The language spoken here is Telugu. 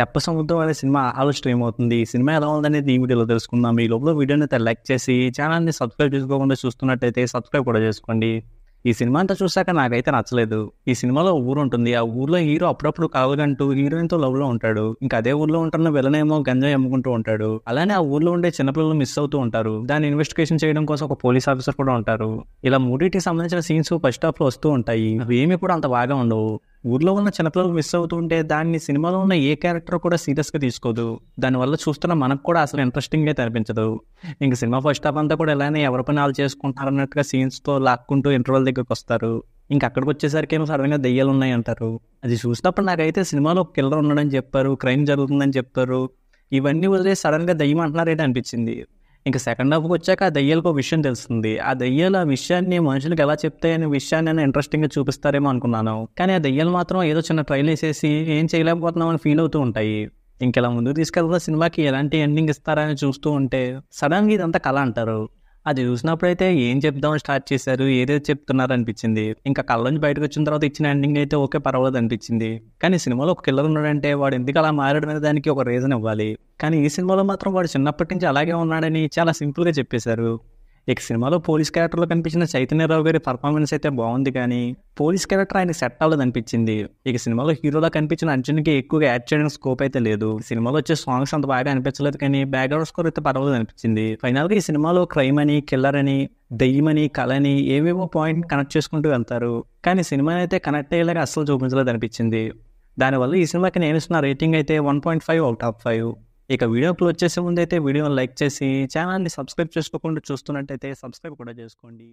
తెప్ప సముద్రం అనే సినిమా ఆలోచన ఏమవుతుంది ఈ సినిమా ఎలా ఉందనేది ఈ వీడియోలో తెలుసుకుందాం ఈ లోపల వీడియోని అయితే లైక్ చేసి ఛానల్ని సబ్స్క్రైబ్ చేసుకోకుండా చూస్తున్నట్టయితే సబ్స్క్రైబ్ కూడా చేసుకోండి ఈ సినిమా అంతా చూసాక నాకైతే నచ్చలేదు ఈ సినిమాలో ఊరు ఉంటుంది ఆ ఊర్లో హీరో అప్పుడప్పుడు కావాలంటూ హీరోయిన్తో లవ్లో ఉంటాడు ఇంకా అదే ఊర్లో ఉంటున్న విలనేమో గంజాయి అమ్ముకుంటూ ఉంటాడు అలానే ఆ ఊర్లో ఉండే చిన్నపిల్లలు మిస్ అవుతూ ఉంటారు దాన్ని ఇన్వెస్టిగేషన్ చేయడం కోసం ఒక పోలీస్ ఆఫీసర్ కూడా ఉంటారు ఇలా మూడింటికి సంబంధించిన సీన్స్ ఫస్ట్ హాఫ్ లో వస్తూ ఉంటాయి అవి ఏమి కూడా అంత బాగా ఉండవు ఊర్లో ఉన్న చిన్నపిల్లలు మిస్ అవుతుంటే దాన్ని సినిమాలో ఉన్న ఏ క్యారెక్టర్ కూడా సీరియస్గా తీసుకోదు దానివల్ల చూస్తున్న మనకు కూడా అసలు ఇంట్రెస్టింగ్గా కనిపించదు ఇంక సినిమా ఫస్ట్ హాఫ్ అంతా కూడా ఇలానే ఎవరి పని వాళ్ళు చేసుకుంటారు అన్నట్టుగా సీన్స్తో లాక్కుంటూ ఇంటర్వల్ దగ్గరికి వస్తారు ఇంక అక్కడికి వచ్చేసరికి ఏమో సడన్గా దెయ్యాలు ఉన్నాయి అంటారు అది చూసినప్పుడు నాకైతే సినిమాలో కిల్లర్ ఉన్నాడని చెప్పారు క్రైమ్ జరుగుతుందని చెప్పారు ఇవన్నీ వదిలే సడన్గా దెయ్యం అంటున్నారు అనిపించింది ఇంకా సెకండ్ హాఫ్కి వచ్చాక ఆ దయ్యాలకు ఒక విషయం తెలుస్తుంది ఆ దయ్యాలు ఆ విషయాన్ని మనుషులకు ఎలా చెప్తే అనే విషయాన్ని నేను ఇంట్రెస్టింగ్గా చూపిస్తారేమో అనుకున్నాను కానీ ఆ దయ్యాలు మాత్రం ఏదో చిన్న ట్రైల్ వేసేసి ఏం అని ఫీల్ అవుతూ ఉంటాయి ఇంకెలా ముందుకు తీసుకెళ్తున్న సినిమాకి ఎలాంటి ఎండింగ్ ఇస్తారని చూస్తూ ఉంటే సడన్గా ఇదంతా కళ అంటారు అది చూసినప్పుడైతే ఏం చెప్దాం స్టార్ట్ చేశారు ఏదో చెప్తున్నారు అనిపించింది ఇంకా కళ్ళ నుంచి బయటకు వచ్చిన తర్వాత ఇచ్చిన ఎండింగ్ అయితే ఓకే పర్వాలేదు అనిపించింది కానీ సినిమాలో ఒక కిల్లర్ ఉన్నాడంటే వాడు ఎందుకు అలా మారాడు అనే దానికి ఒక రీజన్ ఇవ్వాలి కానీ ఈ సినిమాలో మాత్రం వాడు చిన్నప్పటి నుంచి అలాగే ఉన్నాడని చాలా సింపుల్గా చెప్పేశారు ఇక సినిమాలో పోలీస్ క్యారెక్టర్లో కనిపించిన చైతన్యరావు గారి పర్ఫార్మెన్స్ అయితే బాగుంది కానీ పోలీస్ క్యారెక్టర్ ఆయన సెట్ అవ్వలేదు అనిపించింది ఇక సినిమాలో హీరోలా కనిపించిన అర్జున్కి ఎక్కువగా యాడ్ చేయడానికి స్కోప్ అయితే లేదు సినిమాలో వచ్చే సాంగ్స్ అంత బాగా అనిపించలేదు కానీ బ్యాక్గ్రౌండ్ స్కోర్ అయితే పర్వాలేదు అనిపించింది ఫైనల్గా ఈ సినిమాలో క్రైమ్ అని కిల్లర్ అని దెయ్యమని కళని ఏవేవో పాయింట్ కనెక్ట్ చేసుకుంటూ వెళ్తారు కానీ సినిమాని అయితే కనెక్ట్ అయ్యేలాగా అస్సలు చూపించలేదు అనిపించింది దానివల్ల ఈ సినిమాకి నేను ఇస్తున్న రేటింగ్ అయితే one point five out of five ఇక వీడియోకి వచ్చేసే ముందు అయితే వీడియోని లైక్ చేసి ఛానల్ని సబ్స్క్రైబ్ చేసుకోకుండా చూస్తున్నట్టయితే సబ్స్క్రైబ్ కూడా చేసుకోండి